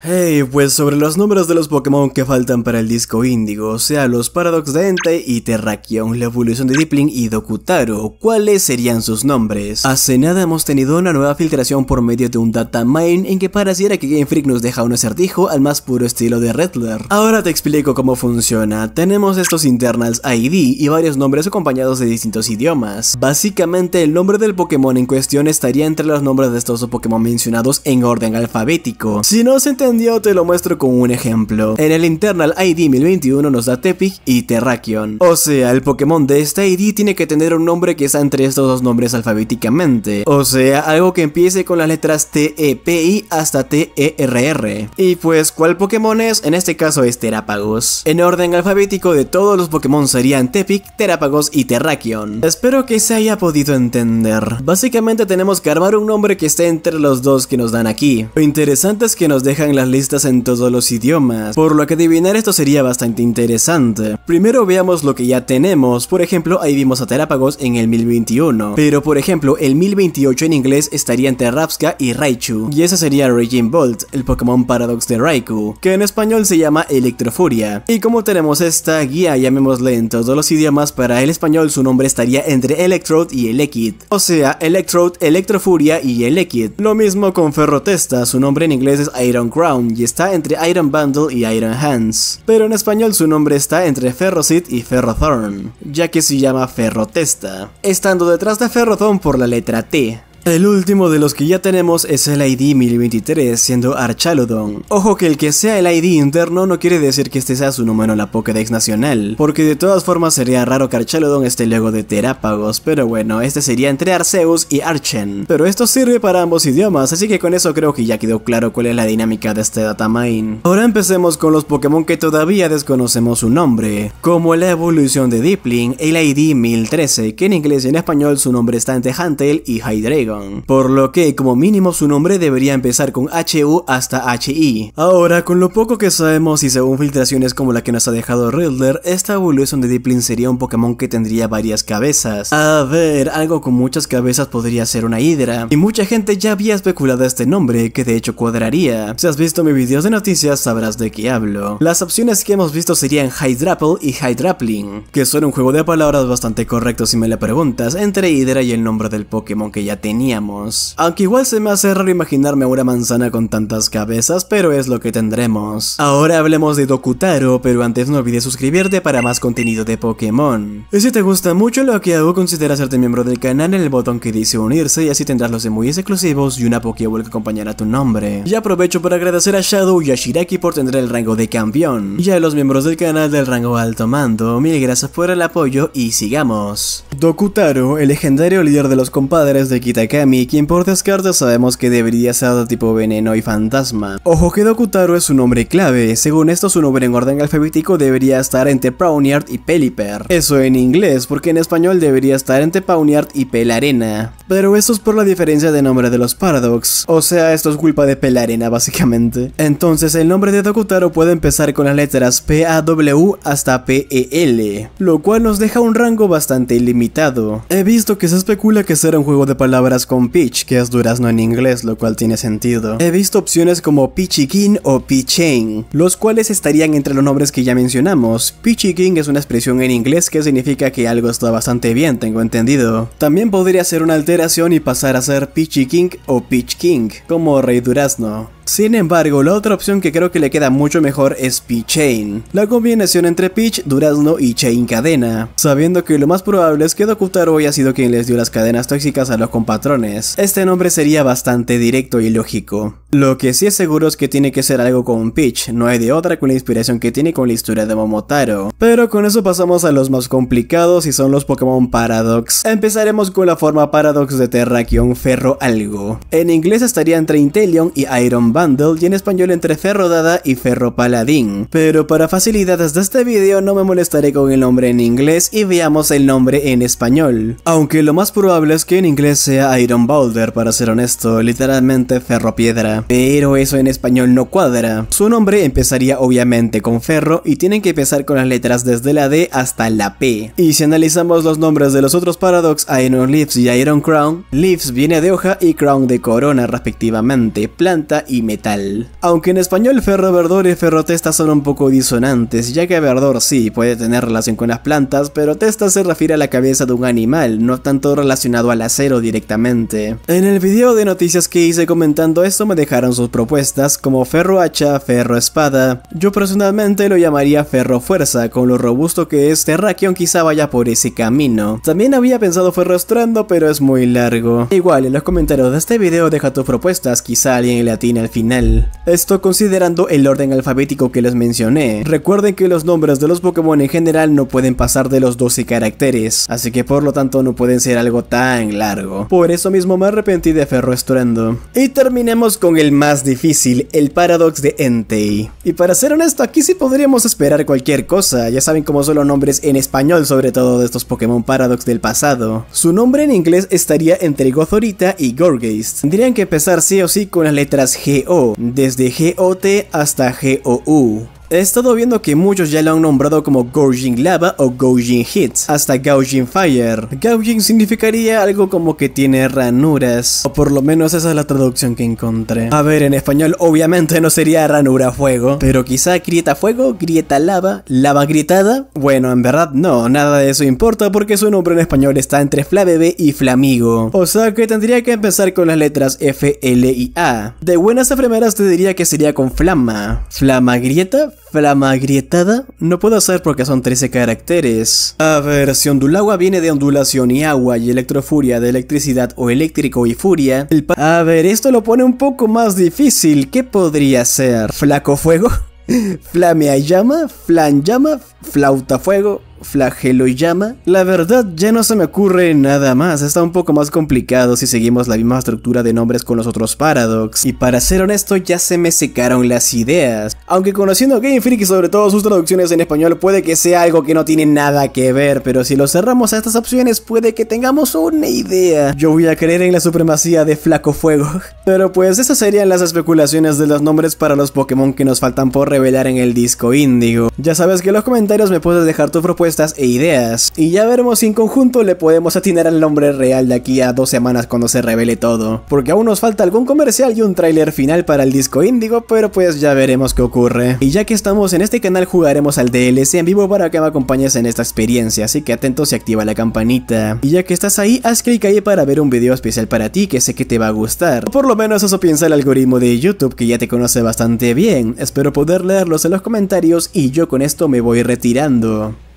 Hey, pues sobre los números de los Pokémon que faltan para el disco índigo, sea, los Paradox de Entei y Terrakion, la evolución de Dipling y Dokutaro, ¿cuáles serían sus nombres? Hace nada hemos tenido una nueva filtración por medio de un data mine en que pareciera que Game Freak nos deja un acertijo al más puro estilo de Rattler. Ahora te explico cómo funciona. Tenemos estos internals ID y varios nombres acompañados de distintos idiomas. Básicamente, el nombre del Pokémon en cuestión estaría entre los nombres de estos Pokémon mencionados en orden alfabético. Si no se yo te lo muestro con un ejemplo. En el Internal ID 1021 nos da Tepic y Terrakion. O sea, el Pokémon de este ID tiene que tener un nombre que está entre estos dos nombres alfabéticamente. O sea, algo que empiece con las letras TEPI hasta TERR. Y pues, ¿cuál Pokémon es? En este caso es Terapagos. En orden alfabético de todos los Pokémon serían Tepic, Terápagos y Terrakion. Espero que se haya podido entender. Básicamente tenemos que armar un nombre que esté entre los dos que nos dan aquí. Lo interesante es que nos dejan las listas en todos los idiomas, por lo que adivinar esto sería bastante interesante. Primero veamos lo que ya tenemos, por ejemplo, ahí vimos a Terápagos en el 1021, pero por ejemplo, el 1028 en inglés estaría entre Rapska y Raichu, y ese sería Raging Bolt, el Pokémon Paradox de Raikou, que en español se llama Electrofuria. Y como tenemos esta guía, llamémosle en todos los idiomas, para el español su nombre estaría entre Electrode y Elekid, o sea, Electrode, Electrofuria y Elekid. Lo mismo con Ferrotesta, su nombre en inglés es Iron Cross y está entre Iron Bundle y Iron Hands, pero en español su nombre está entre Ferrocid y Ferrothorn, ya que se llama Ferrotesta, estando detrás de Ferrothorn por la letra T, el último de los que ya tenemos es el ID 1023, siendo Archalodon. Ojo que el que sea el ID interno no quiere decir que este sea su número en la Pokédex nacional, porque de todas formas sería raro que Archalodon esté luego de Terápagos, pero bueno, este sería entre Arceus y Archen. Pero esto sirve para ambos idiomas, así que con eso creo que ya quedó claro cuál es la dinámica de este datamine. Ahora empecemos con los Pokémon que todavía desconocemos su nombre, como la evolución de Dipplin el ID 1013, que en inglés y en español su nombre está entre Huntail y Hydreigon por lo que como mínimo su nombre debería empezar con HU hasta HI. Ahora, con lo poco que sabemos y según filtraciones como la que nos ha dejado Riddler, esta evolución de Diplin sería un Pokémon que tendría varias cabezas. A ver, algo con muchas cabezas podría ser una Hydra, y mucha gente ya había especulado este nombre, que de hecho cuadraría. Si has visto mis videos de noticias sabrás de qué hablo. Las opciones que hemos visto serían Hydrapple y Hydrapling, que son un juego de palabras bastante correcto si me la preguntas, entre Hydra y el nombre del Pokémon que ya tenía aunque igual se me hace raro imaginarme una manzana con tantas cabezas, pero es lo que tendremos. Ahora hablemos de Dokutaro, pero antes no olvides suscribirte para más contenido de Pokémon. Y si te gusta mucho lo que hago, considera hacerte miembro del canal en el botón que dice unirse y así tendrás los emojis exclusivos y una Pokéball que acompañará tu nombre. Y aprovecho para agradecer a Shadow y a Shiraki por tener el rango de campeón. Y a los miembros del canal del rango alto mando, mil gracias por el apoyo y sigamos. Dokutaro, el legendario líder de los compadres de Kita Kami, quien por descarte sabemos que debería ser de tipo veneno y fantasma. Ojo que Dokutaro es su nombre clave, según esto su nombre en orden alfabético debería estar entre Pawnyard y Peliper. Eso en inglés, porque en español debería estar entre Pawniard y Pelarena. Pero esto es por la diferencia de nombre de los Paradox, o sea esto es culpa de Pelarena básicamente. Entonces el nombre de Dokutaro puede empezar con las letras P-A-W hasta P-E-L, lo cual nos deja un rango bastante ilimitado. He visto que se especula que será un juego de palabras con peach, que es durazno en inglés, lo cual tiene sentido. He visto opciones como Peachy King o Peachain, los cuales estarían entre los nombres que ya mencionamos. Peachy King es una expresión en inglés que significa que algo está bastante bien, tengo entendido. También podría ser una alteración y pasar a ser Peachy King o Peach King, como rey durazno. Sin embargo, la otra opción que creo que le queda mucho mejor es Peachain, la combinación entre Peach, Durazno y Chain Cadena, sabiendo que lo más probable es que Dokutaro haya sido quien les dio las cadenas tóxicas a los compatriotas este nombre sería bastante directo y lógico. Lo que sí es seguro es que tiene que ser algo con pitch, no hay de otra con la inspiración que tiene con la historia de Momotaro. Pero con eso pasamos a los más complicados y son los Pokémon Paradox. Empezaremos con la forma Paradox de Terrakion Ferro Algo. En inglés estaría entre Intelion y Iron Bundle y en español entre Ferro Dada y Ferro Paladín. Pero para facilidades de este video no me molestaré con el nombre en inglés y veamos el nombre en español. Aunque lo más probable es que en inglés sea Iron Boulder, para ser honesto, literalmente ferro piedra. Pero eso en español no cuadra. Su nombre empezaría obviamente con ferro y tienen que empezar con las letras desde la D hasta la P. Y si analizamos los nombres de los otros Paradox, Iron Leaves y Iron Crown, Leaves viene de hoja y Crown de corona respectivamente, planta y metal. Aunque en español ferro verdor y ferro testa son un poco disonantes, ya que verdor sí puede tener relación con las plantas, pero testa se refiere a la cabeza de un animal, no tanto relacionado al acero directamente en el video de noticias que hice comentando esto me dejaron sus propuestas como Ferro Hacha, Ferro Espada. Yo personalmente lo llamaría Ferro Fuerza, con lo robusto que es Terrakion quizá vaya por ese camino. También había pensado Ferro Estrando, pero es muy largo. Igual, en los comentarios de este video deja tus propuestas, quizá alguien le atine al final. Esto considerando el orden alfabético que les mencioné. Recuerden que los nombres de los Pokémon en general no pueden pasar de los 12 caracteres, así que por lo tanto no pueden ser algo tan largo. Por eso eso mismo me arrepentí de Ferro Y terminemos con el más difícil, el Paradox de Entei. Y para ser honesto, aquí sí podríamos esperar cualquier cosa, ya saben cómo son los nombres en español sobre todo de estos Pokémon Paradox del pasado. Su nombre en inglés estaría entre Gozorita y Gorgeist. Tendrían que empezar sí o sí con las letras G-O, desde G-O-T hasta G-O-U. He estado viendo que muchos ya lo han nombrado como Gouging Lava o Gouging Hits, hasta Gouging Fire. Gouging significaría algo como que tiene ranuras, o por lo menos esa es la traducción que encontré. A ver, en español obviamente no sería ranura fuego, pero quizá grieta fuego, grieta lava, lava Gritada Bueno, en verdad no, nada de eso importa porque su nombre en español está entre Flabebe y Flamigo. O sea que tendría que empezar con las letras F, L y A. De buenas a primeras te diría que sería con flama. Flama grieta, Flama agrietada? No puedo hacer porque son 13 caracteres. A ver, si ondulagua viene de ondulación y agua y electrofuria de electricidad o eléctrico y furia, A ver, esto lo pone un poco más difícil. ¿Qué podría ser? ¿Flaco fuego? ¿Flamea llama? ¿Flan llama? ¿Flauta fuego? flagelo y llama? La verdad ya no se me ocurre nada más, está un poco más complicado si seguimos la misma estructura de nombres con los otros Paradox, y para ser honesto ya se me secaron las ideas, aunque conociendo Game Freak y sobre todo sus traducciones en español puede que sea algo que no tiene nada que ver, pero si lo cerramos a estas opciones puede que tengamos una idea. Yo voy a creer en la supremacía de Flaco Fuego, pero pues esas serían las especulaciones de los nombres para los Pokémon que nos faltan por revelar en el disco índigo. Ya sabes que en los comentarios me puedes dejar tu propuesta estas e ideas, y ya veremos si en conjunto le podemos atinar al nombre real de aquí a dos semanas cuando se revele todo, porque aún nos falta algún comercial y un tráiler final para el disco índigo, pero pues ya veremos qué ocurre. Y ya que estamos en este canal jugaremos al DLC en vivo para que me acompañes en esta experiencia, así que atento y activa la campanita. Y ya que estás ahí, haz clic ahí para ver un video especial para ti que sé que te va a gustar, o por lo menos eso piensa el algoritmo de YouTube que ya te conoce bastante bien, espero poder leerlos en los comentarios y yo con esto me voy retirando.